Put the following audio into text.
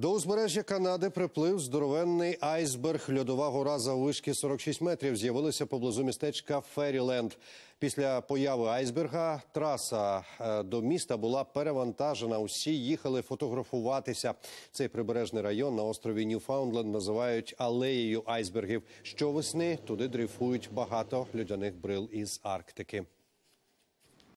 До узбережжя Канади приплив здоровенний айсберг. Льодова гора за заввишки 46 метрів з'явилася поблизу містечка Ферріленд. Після появи айсберга траса е, до міста була перевантажена. Усі їхали фотографуватися. Цей прибережний район на острові Ньюфаундленд називають алеєю айсбергів. Щовесни туди дрейфують багато людяних брил із Арктики.